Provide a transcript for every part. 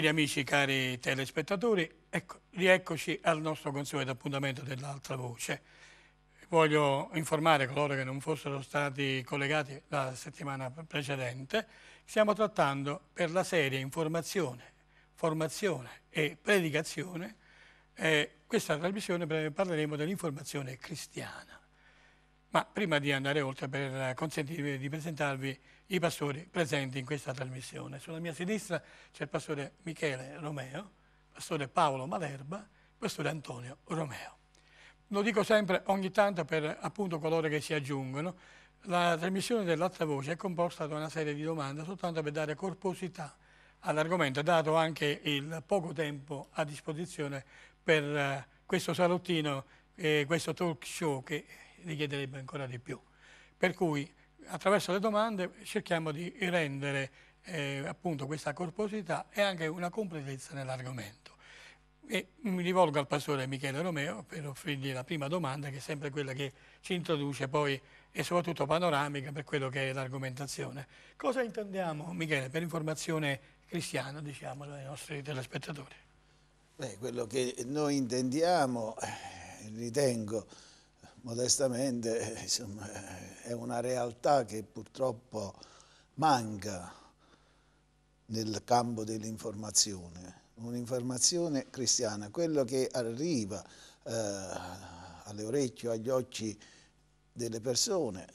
gentili amici, cari telespettatori, ecco, rieccoci al nostro consueto appuntamento dell'altra voce. Voglio informare coloro che non fossero stati collegati la settimana precedente, stiamo trattando per la serie informazione, formazione e predicazione, eh, questa trasmissione parleremo dell'informazione cristiana. Ma prima di andare oltre per consentirvi di presentarvi i pastori presenti in questa trasmissione. Sulla mia sinistra c'è il pastore Michele Romeo, il pastore Paolo Malerba, il pastore Antonio Romeo. Lo dico sempre ogni tanto per appunto coloro che si aggiungono. La trasmissione dell'altra voce è composta da una serie di domande soltanto per dare corposità all'argomento, dato anche il poco tempo a disposizione per eh, questo salottino e questo talk show che richiederebbe ancora di più. Per cui attraverso le domande cerchiamo di rendere eh, appunto questa corposità e anche una completezza nell'argomento. E mi rivolgo al pastore Michele Romeo per offrirgli la prima domanda che è sempre quella che ci introduce poi e soprattutto panoramica per quello che è l'argomentazione. Cosa intendiamo Michele per informazione cristiana diciamo ai nostri telespettatori? Beh, quello che noi intendiamo eh, ritengo modestamente eh, insomma, eh, è una realtà che purtroppo manca nel campo dell'informazione, un'informazione cristiana, quello che arriva eh, alle orecchie, agli occhi delle persone,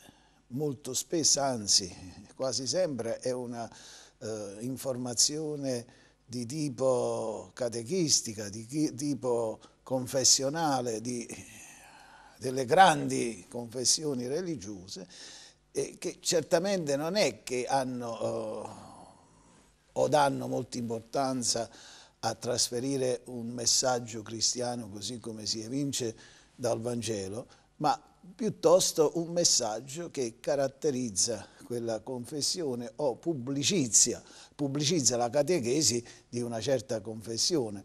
molto spesso, anzi quasi sempre, è una eh, informazione di tipo catechistica, di tipo confessionale, di delle grandi confessioni religiose eh, che certamente non è che hanno eh, o danno molta importanza a trasferire un messaggio cristiano così come si evince dal Vangelo, ma piuttosto un messaggio che caratterizza quella confessione o pubblicizia, pubblicizza la catechesi di una certa confessione.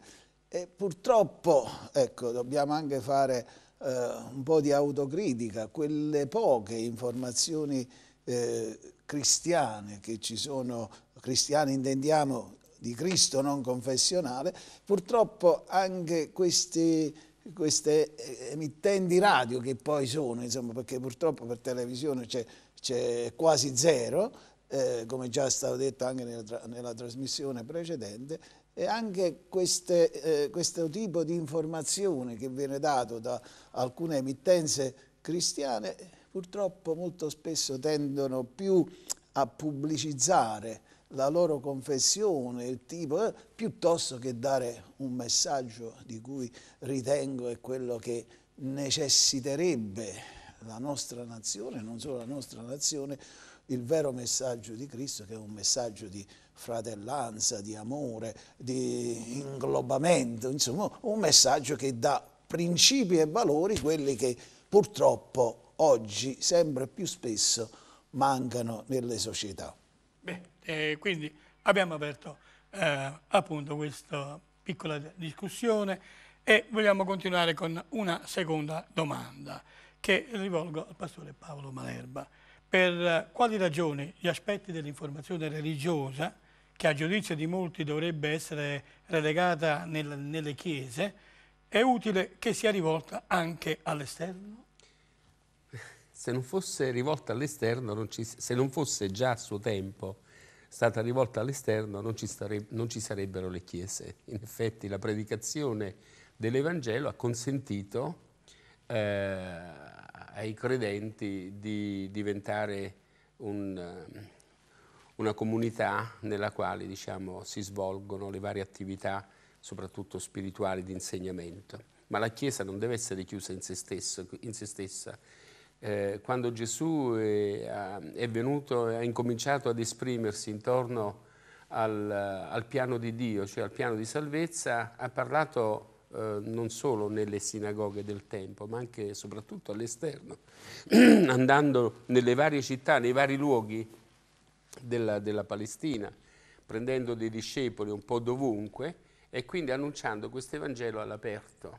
E purtroppo, ecco, dobbiamo anche fare eh, un po' di autocritica, quelle poche informazioni eh, cristiane che ci sono, cristiane intendiamo di Cristo non confessionale, purtroppo anche queste, queste eh, emittenti radio che poi sono, insomma, perché purtroppo per televisione c'è quasi zero, eh, come già stato detto anche nella, nella trasmissione precedente, e anche queste, eh, questo tipo di informazione che viene dato da alcune emittenze cristiane purtroppo molto spesso tendono più a pubblicizzare la loro confessione, il tipo, eh, piuttosto che dare un messaggio di cui ritengo è quello che necessiterebbe la nostra nazione, non solo la nostra nazione, il vero messaggio di Cristo che è un messaggio di fratellanza, di amore, di inglobamento, insomma un messaggio che dà principi e valori, quelli che purtroppo oggi sempre più spesso mancano nelle società. Beh, eh, quindi abbiamo aperto eh, appunto questa piccola discussione e vogliamo continuare con una seconda domanda che rivolgo al pastore Paolo Malerba. Per quali ragioni gli aspetti dell'informazione religiosa, che a giudizio di molti dovrebbe essere relegata nel, nelle chiese, è utile che sia rivolta anche all'esterno? Se non fosse rivolta all'esterno, se non fosse già a suo tempo stata rivolta all'esterno, non, non ci sarebbero le chiese. In effetti la predicazione dell'Evangelo ha consentito eh, ai credenti di diventare un, una comunità nella quale diciamo, si svolgono le varie attività, soprattutto spirituali, di insegnamento. Ma la Chiesa non deve essere chiusa in se, stesso, in se stessa. Eh, quando Gesù è, è venuto e ha incominciato ad esprimersi intorno al, al piano di Dio, cioè al piano di salvezza, ha parlato eh, non solo nelle sinagoghe del tempo, ma anche e soprattutto all'esterno, andando nelle varie città, nei vari luoghi della, della, Palestina, prendendo dei discepoli un po' dovunque e quindi annunciando questo Evangelo all'aperto.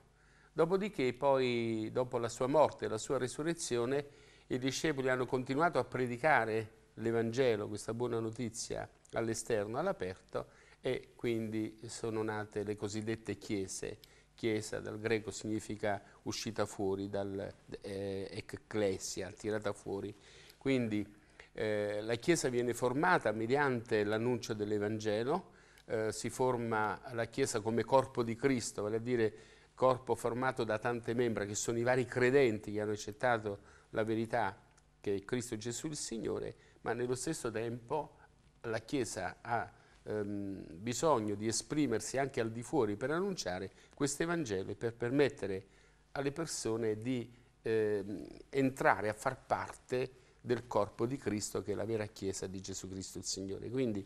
Dopodiché poi, dopo la sua morte e la sua resurrezione, i discepoli hanno continuato a predicare l'Evangelo, questa buona notizia, all'esterno, all'aperto, e quindi sono nate le cosiddette chiese, chiesa dal greco significa uscita fuori, dal, eh, ecclesia, tirata fuori. Quindi eh, la chiesa viene formata mediante l'annuncio dell'Evangelo, eh, si forma la chiesa come corpo di Cristo, vale a dire corpo formato da tante membra, che sono i vari credenti che hanno accettato la verità che è Cristo Gesù il Signore, ma nello stesso tempo la Chiesa ha ehm, bisogno di esprimersi anche al di fuori per annunciare questo Evangelo e per permettere alle persone di ehm, entrare a far parte del corpo di Cristo che è la vera Chiesa di Gesù Cristo il Signore. Quindi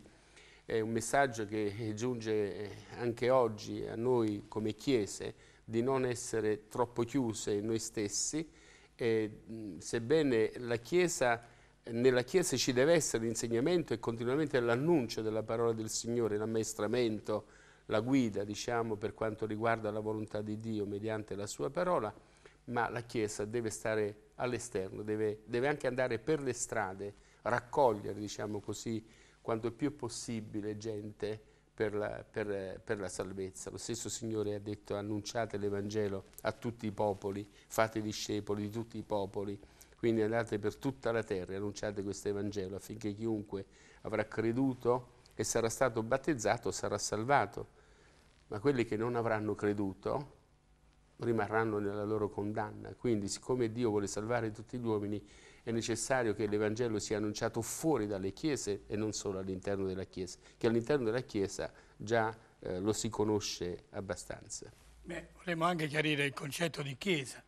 è un messaggio che giunge eh, anche oggi a noi come Chiese di non essere troppo chiuse in noi stessi, e, sebbene la Chiesa nella Chiesa ci deve essere l'insegnamento e continuamente l'annuncio della parola del Signore, l'ammaestramento, la guida, diciamo, per quanto riguarda la volontà di Dio mediante la sua parola, ma la Chiesa deve stare all'esterno, deve, deve, anche andare per le strade, raccogliere, diciamo così, quanto più possibile gente per la, per, per la salvezza. Lo stesso Signore ha detto annunciate l'Evangelo a tutti i popoli, fate discepoli di tutti i popoli, quindi andate per tutta la terra e annunciate questo Evangelo affinché chiunque avrà creduto e sarà stato battezzato sarà salvato. Ma quelli che non avranno creduto rimarranno nella loro condanna. Quindi siccome Dio vuole salvare tutti gli uomini è necessario che l'Evangelo sia annunciato fuori dalle chiese e non solo all'interno della chiesa, che all'interno della chiesa già eh, lo si conosce abbastanza. Beh, vorremmo anche chiarire il concetto di chiesa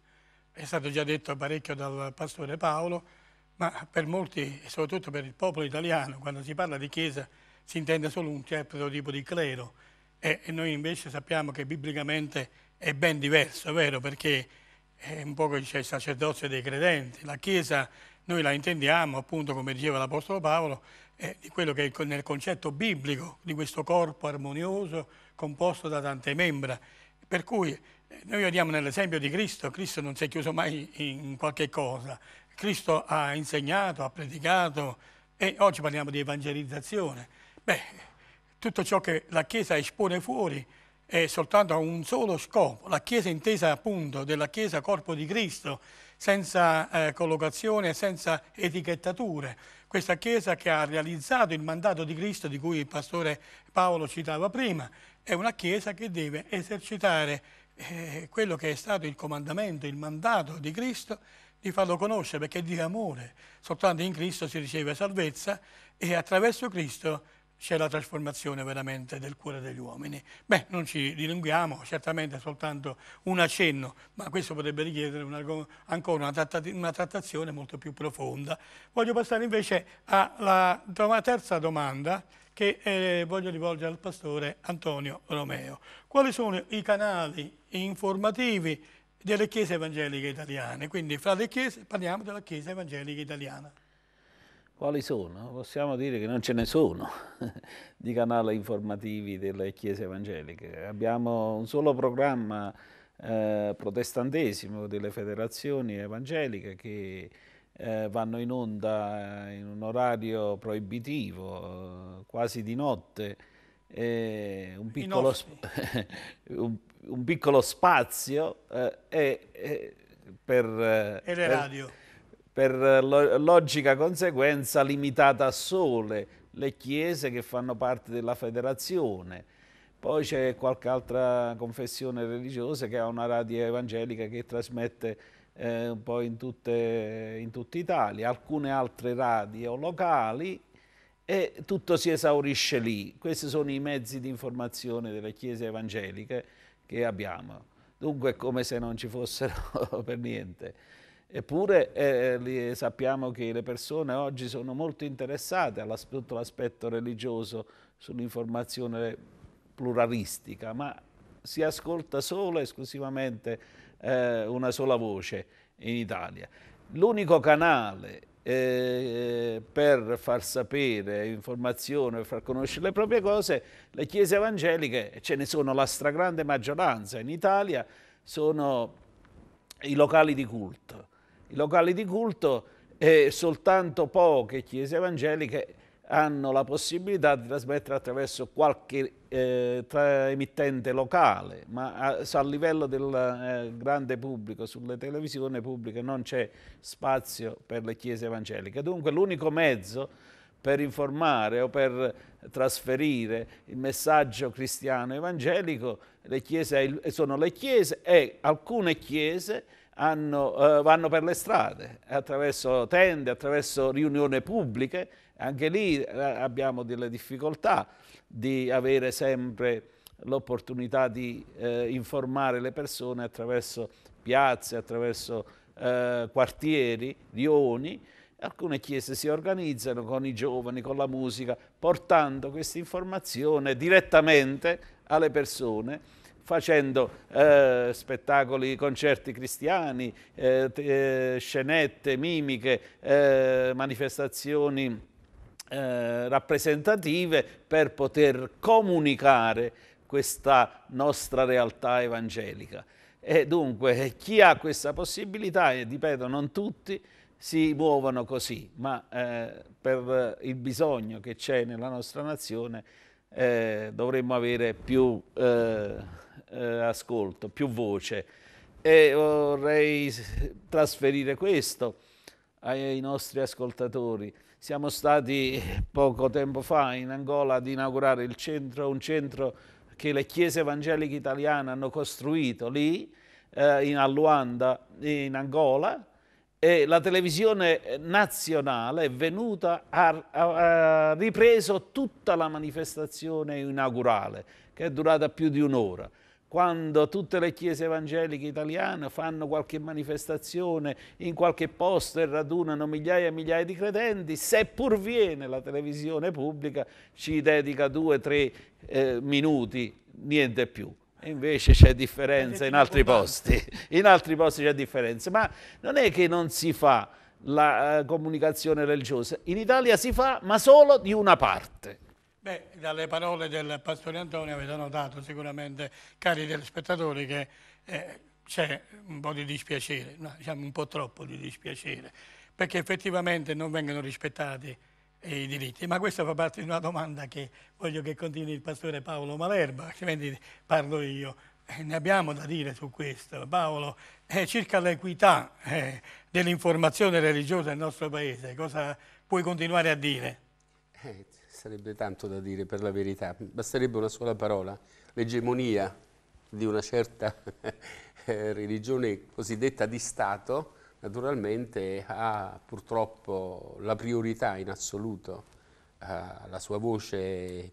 è stato già detto parecchio dal pastore Paolo, ma per molti e soprattutto per il popolo italiano, quando si parla di Chiesa si intende solo un certo tipo di clero e, e noi invece sappiamo che biblicamente è ben diverso, vero? Perché è un po' c'è il sacerdozio dei credenti, la Chiesa noi la intendiamo appunto come diceva l'Apostolo Paolo, eh, di quello che è nel concetto biblico di questo corpo armonioso composto da tante membra, per cui noi vediamo nell'esempio di Cristo, Cristo non si è chiuso mai in qualche cosa, Cristo ha insegnato, ha predicato e oggi parliamo di evangelizzazione. Beh, tutto ciò che la Chiesa espone fuori è soltanto a un solo scopo, la Chiesa intesa appunto della Chiesa corpo di Cristo, senza eh, collocazione, senza etichettature. Questa Chiesa che ha realizzato il mandato di Cristo di cui il pastore Paolo citava prima, è una Chiesa che deve esercitare eh, quello che è stato il comandamento, il mandato di Cristo, di farlo conoscere, perché è di amore. Soltanto in Cristo si riceve salvezza e attraverso Cristo c'è la trasformazione veramente del cuore degli uomini. Beh, non ci dilunghiamo, certamente è soltanto un accenno, ma questo potrebbe richiedere una, ancora una, trattati, una, trattazione molto più profonda. Voglio passare invece alla terza domanda che eh, voglio rivolgere al pastore Antonio Romeo. Quali sono i canali informativi delle chiese evangeliche italiane. Quindi fra le chiese parliamo della chiesa evangelica italiana. Quali sono? Possiamo dire che non ce ne sono di canali informativi delle chiese evangeliche. Abbiamo un solo programma eh, protestantesimo delle federazioni evangeliche che eh, vanno in onda eh, in un orario proibitivo, eh, quasi di notte, eh, un, piccolo sp- un, un, piccolo spazio eh, e per, e per, per lo- logica conseguenza limitata a sole le chiese che fanno parte della federazione. Poi c'è qualche altra confessione religiosa che ha una radio evangelica che trasmette eh, un po' in, tutte, in tutta Italia, alcune altre radio locali e tutto si esaurisce lì. Questi sono i mezzi di informazione delle chiese evangeliche che abbiamo. Dunque è come se non ci fossero per niente. Eppure eh, sappiamo che le persone oggi sono molto interessate a tutto l'aspetto religioso sull'informazione pluralistica, ma si ascolta solo e esclusivamente eh, una sola voce in Italia. L'unico canale eh, per far sapere informazione, per far conoscere le proprie cose, le chiese evangeliche, ce ne sono la stragrande maggioranza in Italia, sono i locali di culto. I locali di culto e eh, soltanto poche chiese evangeliche hanno la possibilità di trasmettere attraverso qualche eh, tra emittente locale, ma a, a livello del eh, grande pubblico, sulle televisioni pubbliche non c'è spazio per le chiese evangeliche. Dunque l'unico mezzo per informare o per trasferire il messaggio cristiano evangelico le chiese, sono le chiese e alcune chiese hanno, eh, vanno per le strade attraverso tende, attraverso riunioni pubbliche, anche lì eh, abbiamo delle difficoltà di avere sempre l'opportunità di eh, informare le persone attraverso piazze, attraverso eh, quartieri, rioni. Alcune chiese si organizzano con i giovani, con la musica, portando questa informazione direttamente alle persone, facendo eh, spettacoli, concerti cristiani, eh, eh, scenette, mimiche, eh, manifestazioni eh, rappresentative per poter comunicare questa nostra realtà evangelica. E dunque chi ha questa possibilità, e ripeto non tutti, si muovono così, ma eh, per il bisogno che c'è nella nostra nazione eh, dovremmo avere più eh, eh ascolto, più voce. E vorrei trasferire questo ai nostri ascoltatori. Siamo stati poco tempo fa in Angola ad inaugurare il centro, un centro che le chiese evangeliche italiane hanno costruito lì, eh, in Luanda, in Angola, e la televisione nazionale è venuta, ha, ha ripreso tutta la manifestazione inaugurale, che è durata più di un'ora quando tutte le chiese evangeliche italiane fanno qualche manifestazione in qualche posto e radunano migliaia e migliaia di credenti, seppur viene la televisione pubblica, ci dedica due, o tre eh, minuti, niente più. E invece c'è differenza in altri posti, in altri posti c'è differenza, ma non è che non si fa la eh, comunicazione religiosa, in Italia si fa ma solo di una parte Beh, dalle parole del pastore Antonio avete notato sicuramente, cari telespettatori, che eh, c'è un po' di dispiacere, no, diciamo un po' troppo di dispiacere, perché effettivamente non vengono rispettati eh, i diritti. Ma questa fa parte di una domanda che voglio che continui il pastore Paolo Malerba, altrimenti parlo io. Eh, ne abbiamo da dire su questo, Paolo, eh, circa l'equità eh, dell'informazione religiosa nel nostro Paese, cosa puoi continuare a dire? Eh, Sarebbe tanto da dire per la verità, basterebbe una sola parola, l'egemonia di una certa eh, religione cosiddetta di Stato naturalmente ha purtroppo la priorità in assoluto, eh, la sua voce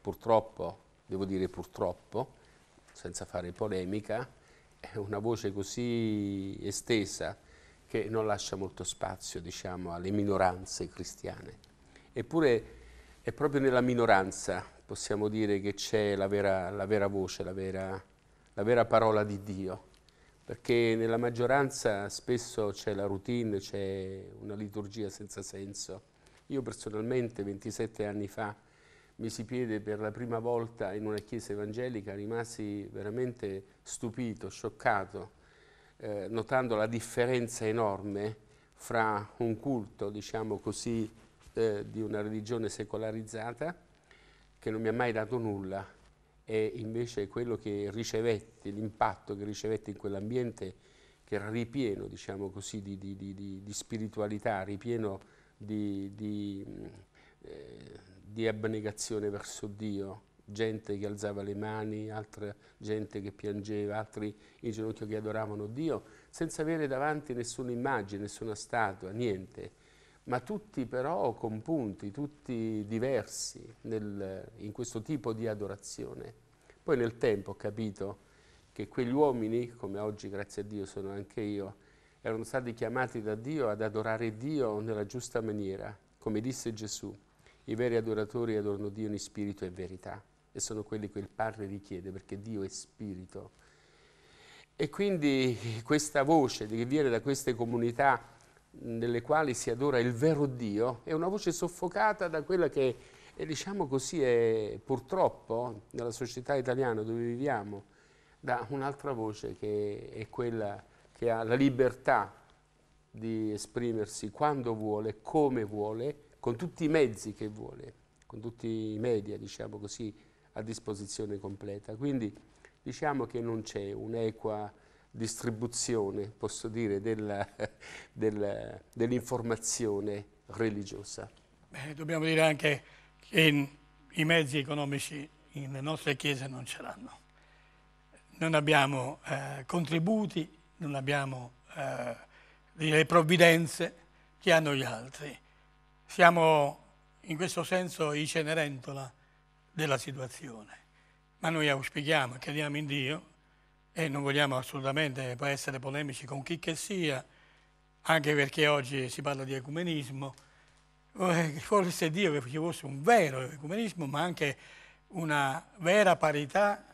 purtroppo, devo dire purtroppo, senza fare polemica, è una voce così estesa che non lascia molto spazio diciamo, alle minoranze cristiane. Eppure è proprio nella minoranza, possiamo dire, che c'è la, la vera, voce, la vera, la vera parola di Dio, perché nella maggioranza spesso c'è la routine, c'è una liturgia senza senso. Io personalmente 27 anni fa mi si piede per la prima volta in una chiesa evangelica, rimasi veramente stupito, scioccato, eh, notando la differenza enorme fra un culto, diciamo così, eh, di una religione secolarizzata che non mi ha mai dato nulla e invece quello che ricevetti, l'impatto che ricevetti in quell'ambiente che era ripieno, diciamo così, di, di, di, di spiritualità, ripieno di, eh, abnegazione verso Dio, gente che alzava le mani, altra gente che piangeva, altri in ginocchio che adoravano Dio, senza avere davanti nessuna immagine, nessuna statua, niente ma tutti però compunti, tutti diversi nel, in questo tipo di adorazione. Poi nel tempo ho capito che quegli uomini, come oggi grazie a Dio sono anche io, erano stati chiamati da Dio ad adorare Dio nella giusta maniera, come disse Gesù, i veri adoratori adorano Dio in spirito e verità e sono quelli che il Padre richiede perché Dio è spirito. E quindi questa voce che viene da queste comunità nelle quali si adora il vero Dio, è una voce soffocata da quella che, eh, diciamo così, è purtroppo nella società italiana dove viviamo, da un'altra voce che è quella che ha la libertà di esprimersi quando vuole, come vuole, con tutti i mezzi che vuole, con tutti i media, diciamo così, a disposizione completa. Quindi diciamo che non c'è un'equa distribuzione, posso dire, dell'informazione dell religiosa. Beh, dobbiamo dire anche che i mezzi economici nelle nostre chiese non ce l'hanno. Non abbiamo eh, contributi, non abbiamo eh, delle provvidenze che hanno gli altri. Siamo in questo senso i Cenerentola della situazione, ma noi auspichiamo crediamo in Dio e non vogliamo assolutamente essere polemici con chi che sia, anche perché oggi si parla di ecumenismo, eh, forse Dio che ci fosse un vero ecumenismo, ma anche una vera parità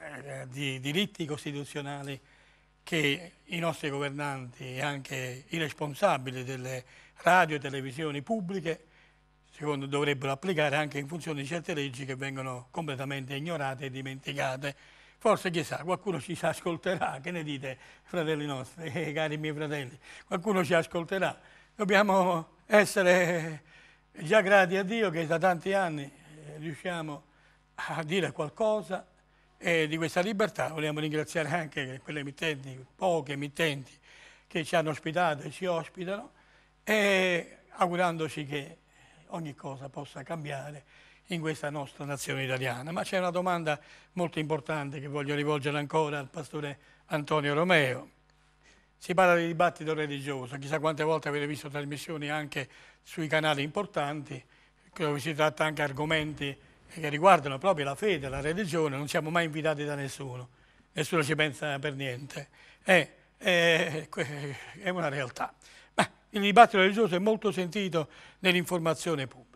eh, di diritti costituzionali che i nostri governanti e anche i responsabili delle radio e televisioni pubbliche secondo dovrebbero applicare anche in funzione di certe leggi che vengono completamente ignorate e dimenticate Forse chissà, qualcuno ci ascolterà, che ne dite, fratelli nostri, eh, cari miei fratelli? Qualcuno ci ascolterà. Dobbiamo essere già grati a Dio che da tanti anni eh, riusciamo a dire qualcosa e di questa libertà vogliamo ringraziare anche quelle emittenti, poche emittenti che ci hanno ospitato e ci ospitano e augurandoci che ogni cosa possa cambiare in questa nostra nazione italiana. Ma c'è una domanda molto importante che voglio rivolgere ancora al pastore Antonio Romeo. Si parla di dibattito religioso, chissà quante volte avete visto trasmissioni anche sui canali importanti, dove si tratta anche argomenti che riguardano proprio la fede, la religione, non siamo mai invitati da nessuno, nessuno ci pensa per niente. È, è, è una realtà. Ma il dibattito religioso è molto sentito nell'informazione pubblica.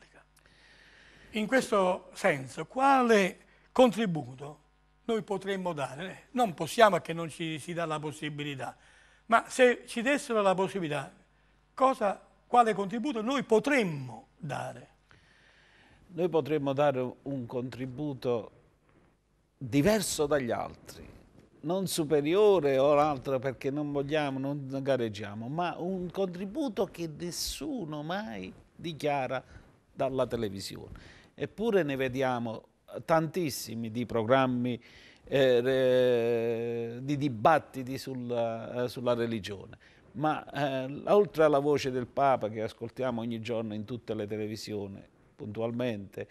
In questo senso, quale contributo noi potremmo dare? Non possiamo che non ci si dà la possibilità, ma se ci dessero la possibilità, cosa, quale contributo noi potremmo dare? Noi potremmo dare un contributo diverso dagli altri, non superiore o l'altro perché non vogliamo, non gareggiamo, ma un contributo che nessuno mai dichiara dalla televisione Eppure ne vediamo tantissimi di programmi, eh, di dibattiti sulla, eh, sulla religione. Ma eh, oltre alla voce del Papa che ascoltiamo ogni giorno in tutte le televisioni, puntualmente,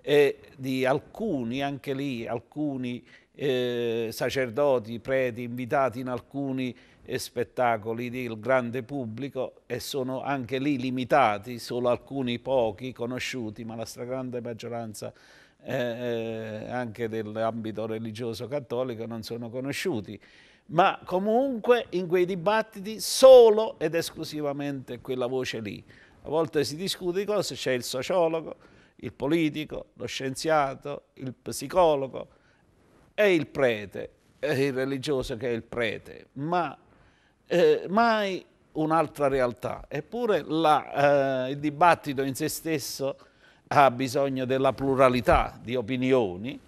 e di alcuni, anche lì, alcuni eh, sacerdoti, preti, invitati in alcuni e spettacoli del grande pubblico e sono anche lì limitati, solo alcuni pochi conosciuti, ma la stragrande maggioranza eh, eh, anche dell'ambito religioso cattolico non sono conosciuti. Ma comunque in quei dibattiti solo ed esclusivamente quella voce lì. A volte si discute di cose, c'è il sociologo, il politico, lo scienziato, il psicologo e il prete, e il religioso che è il prete, ma eh, mai un'altra realtà. Eppure la, eh, il dibattito in se stesso ha bisogno della pluralità di opinioni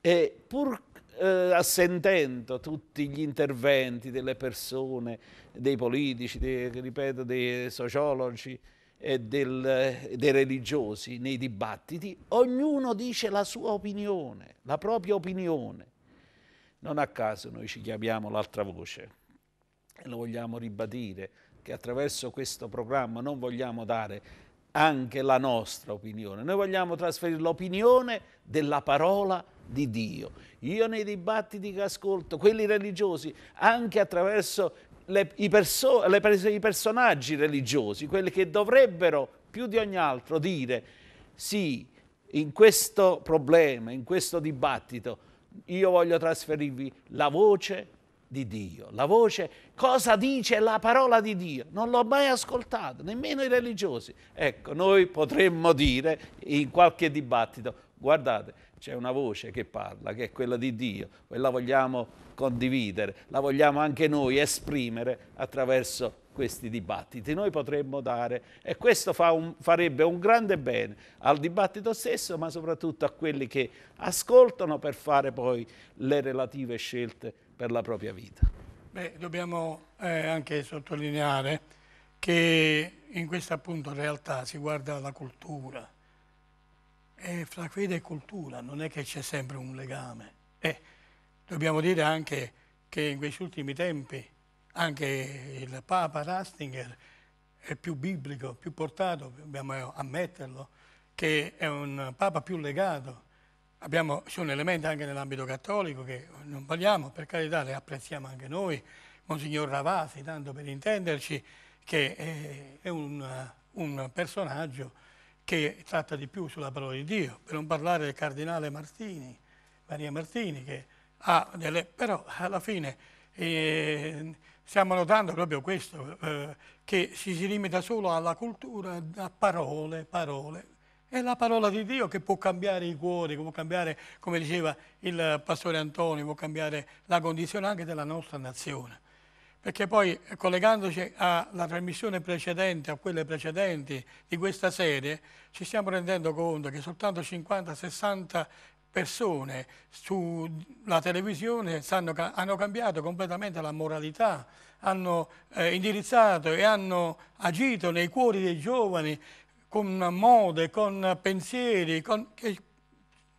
e pur eh, assentendo tutti gli interventi delle persone, dei politici, dei, ripeto, dei sociologi e del, dei religiosi nei dibattiti, ognuno dice la sua opinione, la propria opinione. Non a caso noi ci chiamiamo l'altra voce e lo vogliamo ribadire, che attraverso questo programma non vogliamo dare anche la nostra opinione, noi vogliamo trasferire l'opinione della parola di Dio. Io nei dibattiti che ascolto, quelli religiosi, anche attraverso le, i, perso le, i personaggi religiosi, quelli che dovrebbero più di ogni altro dire sì, in questo problema, in questo dibattito, io voglio trasferirvi la voce di Dio, la voce cosa dice la parola di Dio, non l'ho mai ascoltata, nemmeno i religiosi. Ecco, noi potremmo dire in qualche dibattito, guardate, c'è una voce che parla, che è quella di Dio, quella vogliamo condividere, la vogliamo anche noi esprimere attraverso questi dibattiti. Noi potremmo dare, e questo fa un, farebbe un grande bene al dibattito stesso, ma soprattutto a quelli che ascoltano per fare poi le relative scelte per la propria vita. Beh, dobbiamo eh, anche sottolineare che in questa appunto realtà si guarda la cultura e fra fede e cultura non è che c'è sempre un legame. Eh, dobbiamo dire anche che in questi ultimi tempi anche il Papa Rastinger è più biblico, più portato, dobbiamo ammetterlo, che è un Papa più legato Abbiamo, ci sono elementi anche nell'ambito cattolico che non parliamo, per carità le apprezziamo anche noi, Monsignor Ravasi, tanto per intenderci, che è, è un, un, personaggio che tratta di più sulla parola di Dio, per non parlare del cardinale Martini, Maria Martini, che ha delle... però alla fine eh, stiamo notando proprio questo, eh, che si, si limita solo alla cultura, a parole, parole, è la parola di Dio che può cambiare i cuori, che può cambiare, come diceva il pastore Antonio, può cambiare la condizione anche della nostra nazione. Perché poi, collegandoci alla trasmissione precedente, a quelle precedenti di questa serie, ci stiamo rendendo conto che soltanto 50-60 persone sulla televisione sanno, hanno cambiato completamente la moralità, hanno eh, indirizzato e hanno agito nei cuori dei giovani con mode, con pensieri con, che,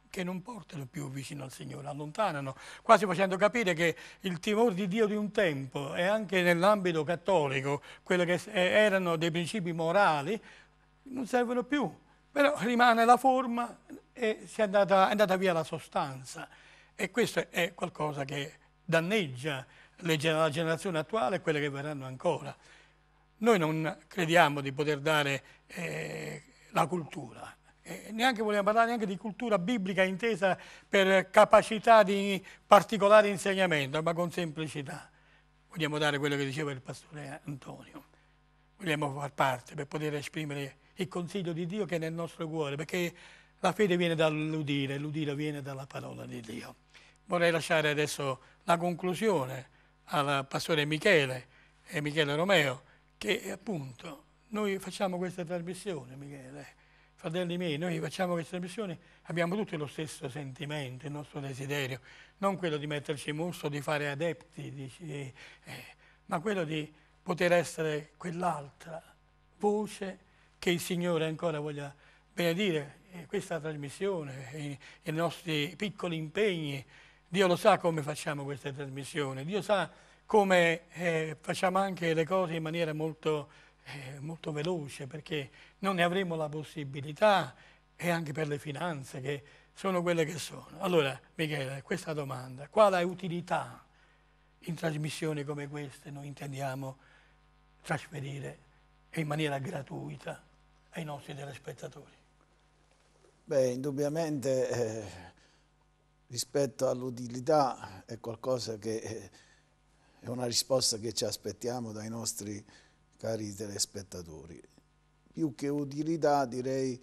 che, non portano più vicino al Signore, allontanano, quasi facendo capire che il timore di Dio di un tempo e anche nell'ambito cattolico, quelli che erano dei principi morali, non servono più. Però rimane la forma e è andata, è andata via la sostanza. E questo è qualcosa che danneggia la generazione attuale e quelle che verranno ancora. Noi non crediamo di poter dare eh, la cultura, eh, neanche vogliamo parlare neanche di cultura biblica intesa per capacità di particolare insegnamento, ma con semplicità. Vogliamo dare quello che diceva il pastore Antonio. Vogliamo far parte per poter esprimere il consiglio di Dio che è nel nostro cuore, perché la fede viene dall'udire, l'udire viene dalla parola di Dio. Vorrei lasciare adesso la conclusione al pastore Michele e eh, Michele Romeo che appunto noi facciamo questa trasmissione, Michele, eh, fratelli miei, noi facciamo questa trasmissione, abbiamo tutti lo stesso sentimento, il nostro desiderio, non quello di metterci in mostro, di fare adepti, di, eh, ma quello di poter essere quell'altra voce che il Signore ancora voglia benedire eh, questa trasmissione, eh, i, nostri piccoli impegni. Dio lo sa come facciamo questa trasmissione, Dio sa come eh, facciamo anche le cose in maniera molto, eh, molto veloce, perché non ne avremo la possibilità e anche per le finanze che sono quelle che sono. Allora, Michele, questa domanda, quale utilità in trasmissioni come queste noi intendiamo trasferire in maniera gratuita ai nostri telespettatori? Beh, indubbiamente eh, rispetto all'utilità è qualcosa che... Eh, è una risposta che ci aspettiamo dai nostri cari telespettatori. Più che utilità direi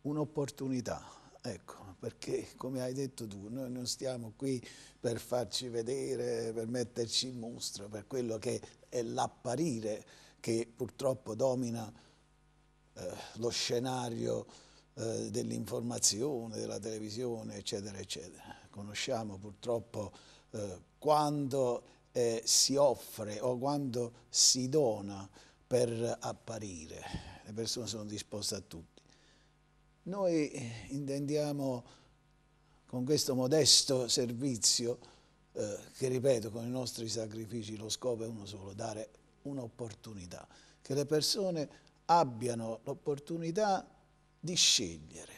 un'opportunità. Ecco, perché come hai detto tu, noi non stiamo qui per farci vedere, per metterci in mostra, per quello che è l'apparire che purtroppo domina eh, lo scenario eh, dell'informazione, della televisione, eccetera, eccetera. Conosciamo purtroppo eh, quando eh, si offre o quando si dona per apparire. Le persone sono disposte a tutti. Noi intendiamo con questo modesto servizio, eh, che ripeto con i nostri sacrifici lo scopo è uno solo, dare un'opportunità, che le persone abbiano l'opportunità di scegliere,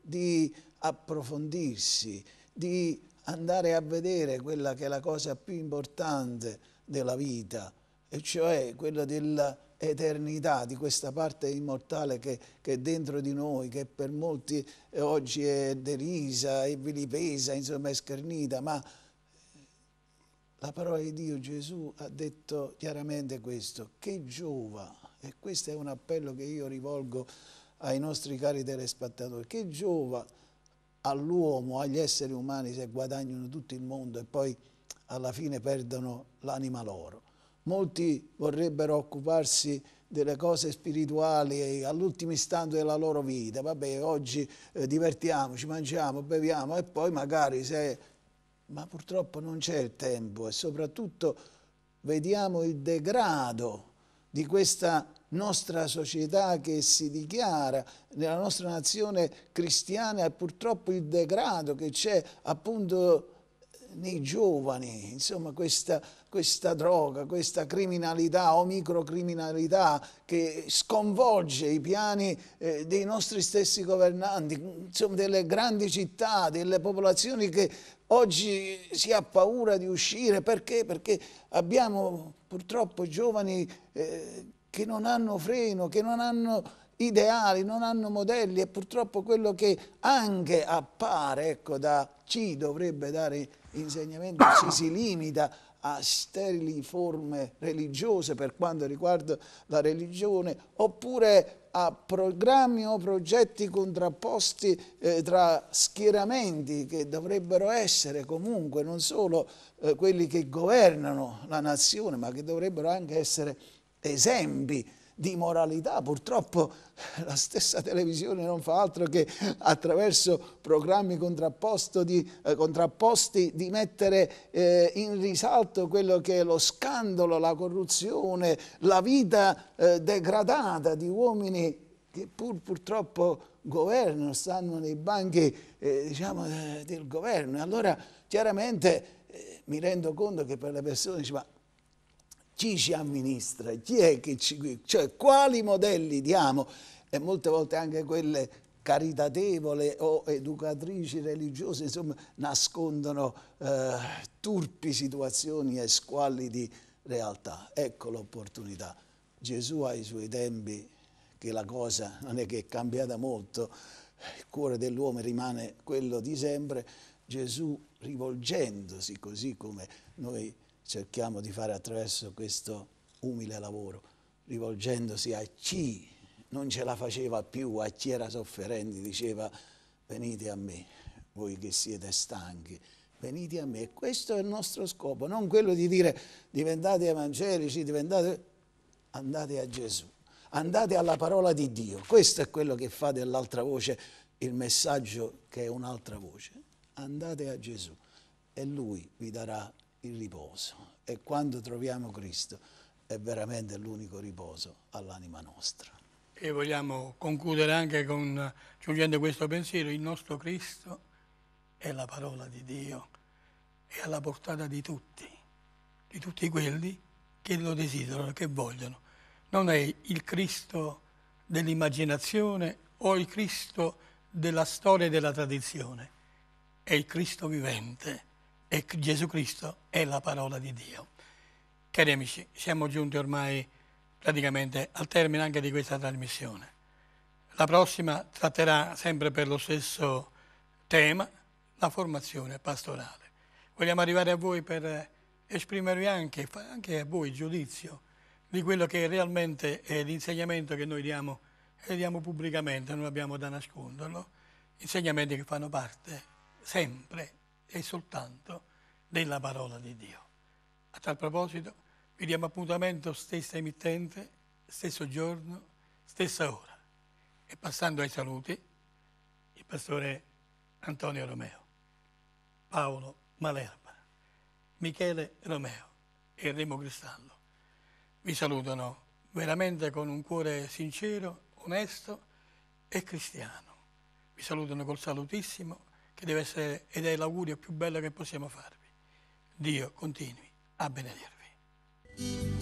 di approfondirsi, di andare a vedere quella che è la cosa più importante della vita, e cioè quella dell'eternità, di questa parte immortale che, che, è dentro di noi, che per molti eh, oggi è derisa, è vilipesa, insomma è schernita, ma la parola di Dio Gesù ha detto chiaramente questo, che giova, e questo è un appello che io rivolgo ai nostri cari telespettatori, che giova all'uomo, agli esseri umani se guadagnano tutto il mondo e poi alla fine perdono l'anima loro. Molti vorrebbero occuparsi delle cose spirituali all'ultimo istante della loro vita, vabbè oggi eh, divertiamoci, mangiamo, beviamo e poi magari se... Ma purtroppo non c'è il tempo e soprattutto vediamo il degrado di questa nostra società che si dichiara, nella nostra nazione cristiana e purtroppo il degrado che c'è appunto nei giovani, insomma questa, questa, droga, questa criminalità o microcriminalità che sconvolge i piani eh, dei nostri stessi governanti, insomma delle grandi città, delle popolazioni che oggi si ha paura di uscire, perché? Perché abbiamo purtroppo giovani eh, che non hanno freno, che non hanno ideali, non hanno modelli e purtroppo quello che anche appare ecco, da ci dovrebbe dare insegnamento ci si limita a sterili forme religiose per quanto riguarda la religione oppure a programmi o progetti contrapposti eh, tra schieramenti che dovrebbero essere comunque non solo eh, quelli che governano la nazione ma che dovrebbero anche essere esempi di moralità. Purtroppo la stessa televisione non fa altro che attraverso programmi di, eh, contrapposti di mettere eh, in risalto quello che è lo scandalo, la corruzione, la vita eh, degradata di uomini che pur purtroppo governano, stanno nei banchi eh, diciamo, eh, del governo. Allora chiaramente eh, mi rendo conto che per le persone dice, ma chi ci amministra, chi è che ci... guida, cioè quali modelli diamo e molte volte anche quelle caritatevole o educatrici religiose insomma nascondono eh, turpi situazioni e squallidi realtà. Ecco l'opportunità. Gesù ai suoi tempi che la cosa non è che è cambiata molto, il cuore dell'uomo rimane quello di sempre, Gesù rivolgendosi così come noi cerchiamo di fare attraverso questo umile lavoro, rivolgendosi a chi non ce la faceva più, a chi era sofferente, diceva venite a me, voi che siete stanchi, venite a me. Questo è il nostro scopo, non quello di dire diventate evangelici, diventate... andate a Gesù, andate alla parola di Dio. Questo è quello che fa dell'altra voce il messaggio che è un'altra voce. Andate a Gesù e lui vi darà il riposo e quando troviamo Cristo è veramente l'unico riposo all'anima nostra. E vogliamo concludere anche con, aggiungendo questo pensiero, il nostro Cristo è la parola di Dio, è alla portata di tutti, di tutti quelli che lo desiderano, che vogliono. Non è il Cristo dell'immaginazione o il Cristo della storia e della tradizione, è il Cristo vivente e Gesù Cristo è la parola di Dio. Cari amici, siamo giunti ormai praticamente al termine anche di questa trasmissione. La prossima tratterà sempre per lo stesso tema, la formazione pastorale. Vogliamo arrivare a voi per esprimervi anche, anche a voi il giudizio di quello che realmente è l'insegnamento che noi diamo e eh, diamo pubblicamente, non abbiamo da nasconderlo, insegnamenti che fanno parte sempre e soltanto della parola di Dio. A tal proposito vi diamo appuntamento stessa emittente, stesso giorno, stessa ora. E passando ai saluti, il pastore Antonio Romeo, Paolo Malerba, Michele Romeo e Remo Cristallo vi salutano veramente con un cuore sincero, onesto e cristiano. Vi salutano col salutissimo che deve essere ed è l'augurio più bello che possiamo farvi. Dio continui a benedirvi.